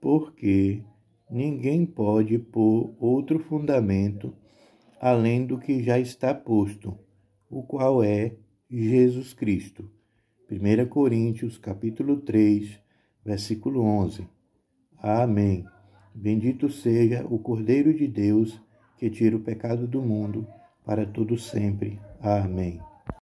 porque ninguém pode pôr outro fundamento além do que já está posto, o qual é Jesus Cristo. 1 Coríntios capítulo 3, versículo 11. Amém. Bendito seja o Cordeiro de Deus que tira o pecado do mundo para todo sempre. Amém.